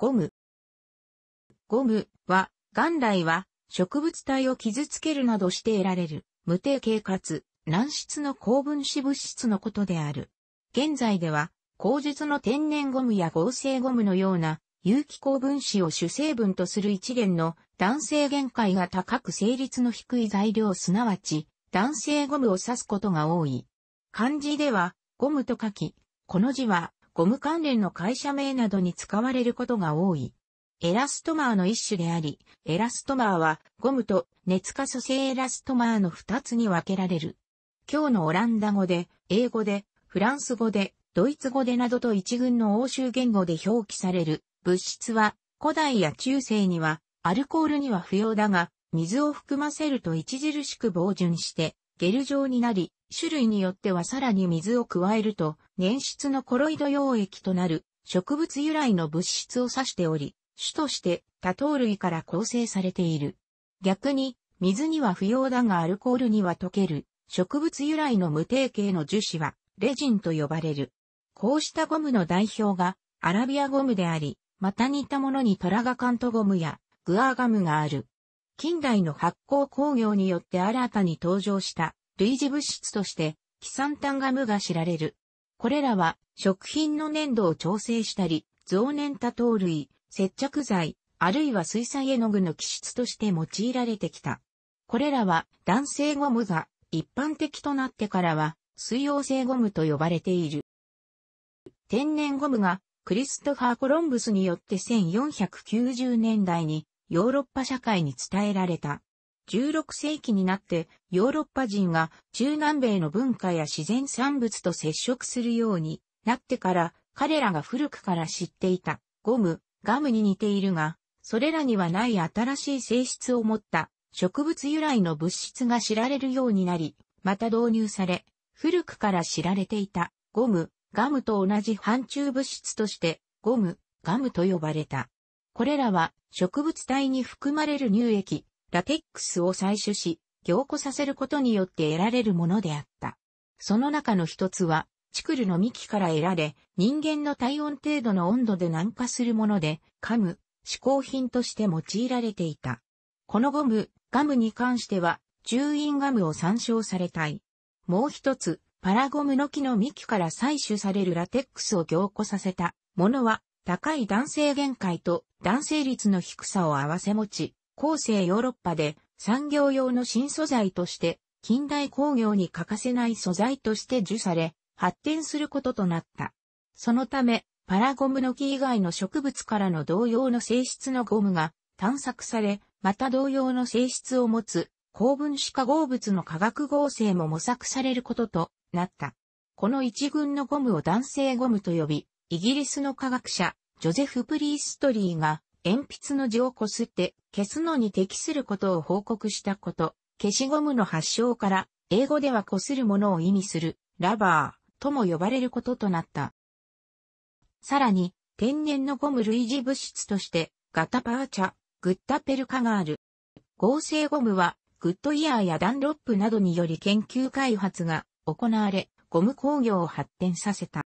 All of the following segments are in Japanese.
ゴム。ゴムは、元来は、植物体を傷つけるなどして得られる、無定形かつ、軟質の高分子物質のことである。現在では、口述の天然ゴムや合成ゴムのような、有機高分子を主成分とする一連の男性限界が高く成立の低い材料すなわち、男性ゴムを指すことが多い。漢字では、ゴムと書き、この字は、ゴム関連の会社名などに使われることが多い。エラストマーの一種であり、エラストマーはゴムと熱化塑性エラストマーの二つに分けられる。今日のオランダ語で、英語で、フランス語で、ドイツ語でなどと一群の欧州言語で表記される物質は古代や中世にはアルコールには不要だが水を含ませると著しく防潤してゲル状になり種類によってはさらに水を加えると粘出のコロイド溶液となる植物由来の物質を指しており、種として多糖類から構成されている。逆に、水には不要だがアルコールには溶ける、植物由来の無定型の樹脂は、レジンと呼ばれる。こうしたゴムの代表が、アラビアゴムであり、また似たものにトラガカントゴムや、グアーガムがある。近代の発酵工業によって新たに登場した類似物質として、キサンタンガムが知られる。これらは食品の粘度を調整したり、増粘多糖類、接着剤、あるいは水彩絵の具の基質として用いられてきた。これらは男性ゴムが一般的となってからは水溶性ゴムと呼ばれている。天然ゴムがクリストファー・コロンブスによって1490年代にヨーロッパ社会に伝えられた。16世紀になってヨーロッパ人が中南米の文化や自然産物と接触するようになってから彼らが古くから知っていたゴム、ガムに似ているが、それらにはない新しい性質を持った植物由来の物質が知られるようになり、また導入され、古くから知られていたゴム、ガムと同じ反中物質としてゴム、ガムと呼ばれた。これらは植物体に含まれる乳液、ラテックスを採取し、凝固させることによって得られるものであった。その中の一つは、チクルの幹から得られ、人間の体温程度の温度で軟化するもので、噛む、嗜好品として用いられていた。このゴム、ガムに関しては、中印ガムを参照されたい。もう一つ、パラゴムの木の幹から採取されるラテックスを凝固させたものは、高い弾性限界と弾性率の低さを合わせ持ち、後世ヨーロッパで産業用の新素材として近代工業に欠かせない素材として受され、発展することとなった。そのため、パラゴムの木以外の植物からの同様の性質のゴムが探索され、また同様の性質を持つ高分子化合物の化学合成も模索されることとなった。この一群のゴムを男性ゴムと呼び、イギリスの科学者、ジョゼフ・プリーストリーが鉛筆の字をこすって消すのに適することを報告したこと、消しゴムの発祥から、英語ではこするものを意味する、ラバー、とも呼ばれることとなった。さらに、天然のゴム類似物質として、ガタパーチャ、グッタペルカがある。合成ゴムは、グッドイヤーやダンロップなどにより研究開発が行われ、ゴム工業を発展させた。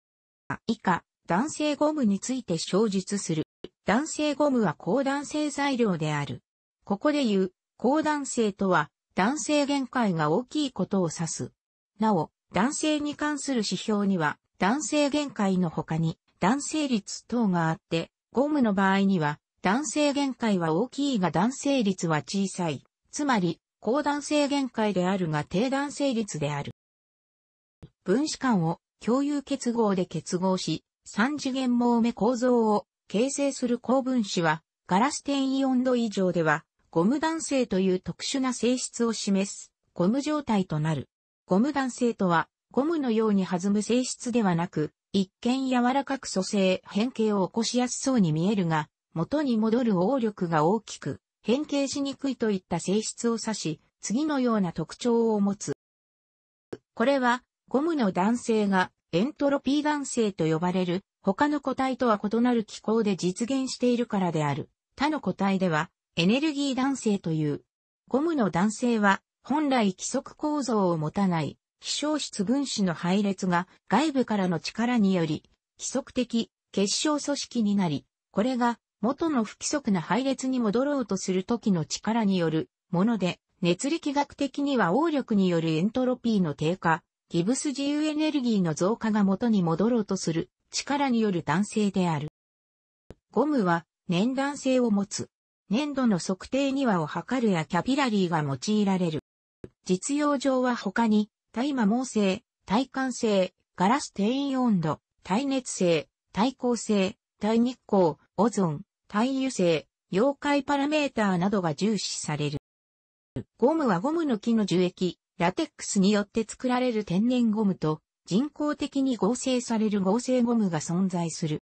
以下、男性ゴムについて詳述する。弾性ゴムは高弾性材料である。ここで言う、高弾性とは、弾性限界が大きいことを指す。なお、弾性に関する指標には、弾性限界の他に、弾性率等があって、ゴムの場合には、弾性限界は大きいが弾性率は小さい。つまり、高弾性限界であるが低弾性率である。分子間を共有結合で結合し、三次元網目構造を形成する高分子は、ガラス転移温度以上では、ゴム弾性という特殊な性質を示す、ゴム状態となる。ゴム弾性とは、ゴムのように弾む性質ではなく、一見柔らかく組成変形を起こしやすそうに見えるが、元に戻る応力が大きく、変形しにくいといった性質を指し、次のような特徴を持つ。これは、ゴムの弾性がエントロピー男性と呼ばれる他の個体とは異なる気候で実現しているからである。他の個体ではエネルギー男性という。ゴムの男性は本来規則構造を持たない希少質分子の配列が外部からの力により規則的結晶組織になり、これが元の不規則な配列に戻ろうとする時の力によるもので、熱力学的には応力によるエントロピーの低下、ギブス自由エネルギーの増加が元に戻ろうとする力による男性である。ゴムは粘弾性を持つ。粘度の測定にはを測るやキャピラリーが用いられる。実用上は他に、耐摩耗性、耐寒性、ガラス定移、温度、耐熱性、耐光性、耐日光、オゾン、耐油性、溶解パラメーターなどが重視される。ゴムはゴムの木の樹液、ラテックスによって作られる天然ゴムと人工的に合成される合成ゴムが存在する。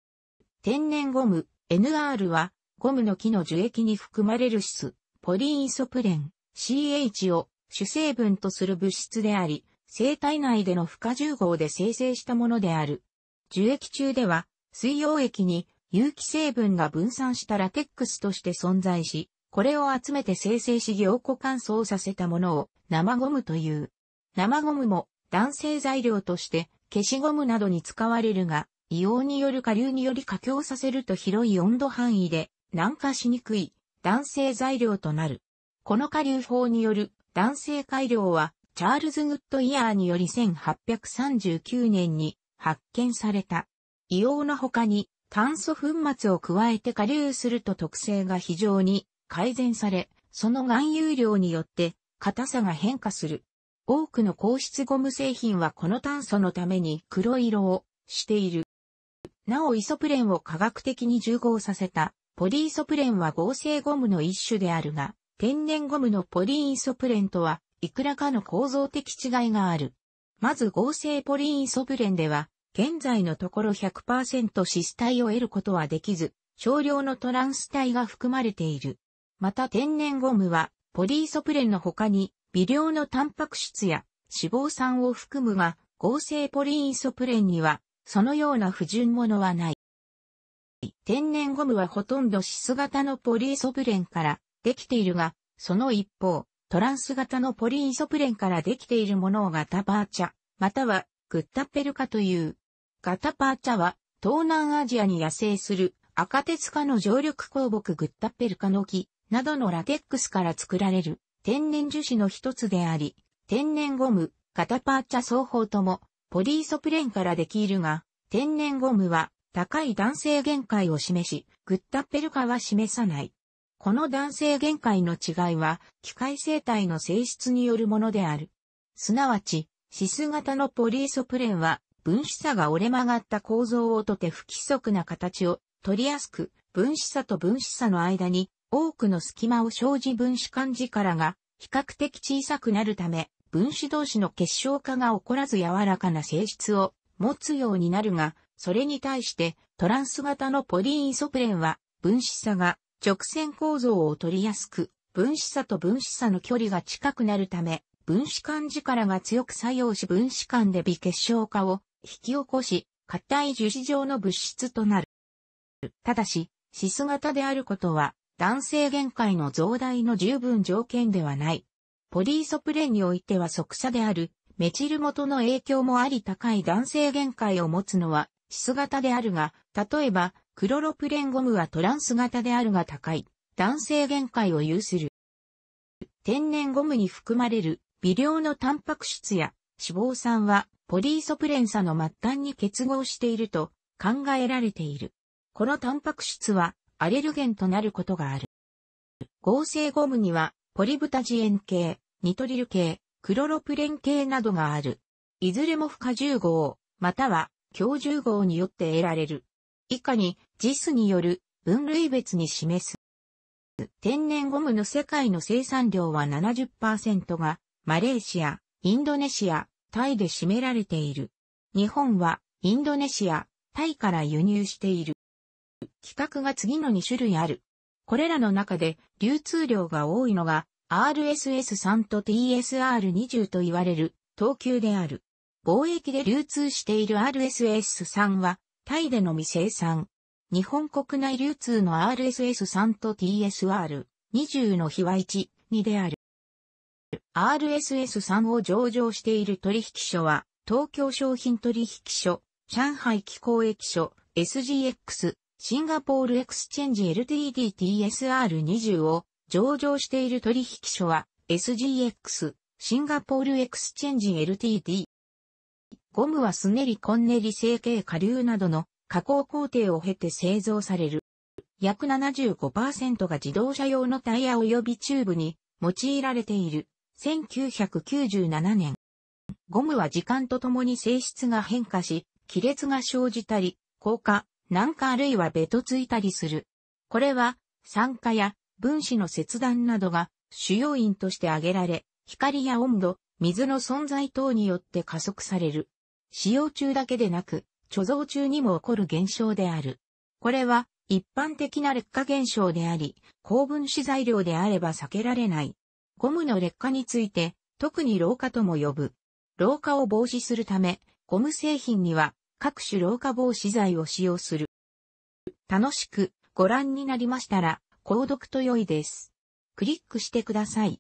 天然ゴム NR はゴムの木の樹液に含まれる質、ポリイソプレン CH を主成分とする物質であり、生体内での不可重合で生成したものである。樹液中では水溶液に有機成分が分散したラテックスとして存在し、これを集めて生成し凝固乾燥させたものを生ゴムという。生ゴムも男性材料として消しゴムなどに使われるが、硫黄による下流により加強させると広い温度範囲で軟化しにくい男性材料となる。この下流法による男性改良はチャールズ・グッドイヤーにより1839年に発見された。硫黄の他に炭素粉末を加えて下流すると特性が非常に改善され、その含有量によって硬さが変化する。多くの硬質ゴム製品はこの炭素のために黒色をしている。なおイソプレンを科学的に重合させたポリイソプレンは合成ゴムの一種であるが、天然ゴムのポリイソプレンとはいくらかの構造的違いがある。まず合成ポリイソプレンでは、現在のところ100%脂質体を得ることはできず、少量のトランス体が含まれている。また天然ゴムはポリイソプレンの他に、微量のタンパク質や脂肪酸を含むが、合成ポリイソプレンには、そのような不純物はない。天然ゴムはほとんどシス型のポリイソプレンからできているが、その一方、トランス型のポリイソプレンからできているものをガタパーチャ、またはグッタペルカという。ガタパーチャは東南アジアに野生する赤鉄化の常緑鉱木グッタペルカの木などのラテックスから作られる天然樹脂の一つであり、天然ゴム、カタパーチャ双方ともポリーソプレンからできるが、天然ゴムは高い弾性限界を示し、グッタッペル化は示さない。この弾性限界の違いは、機械生態の性質によるものである。すなわち、シス型のポリーソプレンは、分子差が折れ曲がった構造をとて不規則な形を取りやすく、分子差と分子差の間に多くの隙間を生じ分子間力が比較的小さくなるため、分子同士の結晶化が起こらず柔らかな性質を持つようになるが、それに対してトランス型のポリイソプレンは分子差が直線構造を取りやすく、分子差と分子差の距離が近くなるため、分子間力が強く作用し分子間で微結晶化を引き起こし、硬い樹脂状の物質となる。ただし、シス型であることは男性限界の増大の十分条件ではない。ポリーソプレンにおいては即差である、メチル元の影響もあり高い男性限界を持つのは、質型であるが、例えば、クロロプレンゴムはトランス型であるが高い、男性限界を有する。天然ゴムに含まれる微量のタンパク質や脂肪酸はポリーソプレンサの末端に結合していると考えられている。このタンパク質はアレルゲンとなることがある。合成ゴムには、ポリブタジエン系、ニトリル系、クロロプレン系などがある。いずれも負荷重合、号、または強重合号によって得られる。以下に JIS による分類別に示す。天然ゴムの世界の生産量は70%がマレーシア、インドネシア、タイで占められている。日本はインドネシア、タイから輸入している。規格が次の2種類ある。これらの中で流通量が多いのが RSS3 と TSR20 と言われる等級である。貿易で流通している RSS3 はタイでのみ生産。日本国内流通の RSS3 と TSR20 の比は1、2である。RSS3 を上場している取引所は東京商品取引所、上海気候駅所、SGX、シンガポールエクスチェンジ LTDTSR20 を上場している取引所は SGX シンガポールエクスチェンジ LTD。ゴムはすねりこんねり成形下流などの加工工程を経て製造される。約75%が自動車用のタイヤ及びチューブに用いられている。1997年。ゴムは時間とともに性質が変化し、亀裂が生じたり、硬化、軟化あるいはベトついたりする。これは、酸化や分子の切断などが主要因として挙げられ、光や温度、水の存在等によって加速される。使用中だけでなく、貯蔵中にも起こる現象である。これは、一般的な劣化現象であり、高分子材料であれば避けられない。ゴムの劣化について、特に老化とも呼ぶ。老化を防止するため、ゴム製品には各種老化防止剤を使用する。楽しくご覧になりましたら、購読と良いです。クリックしてください。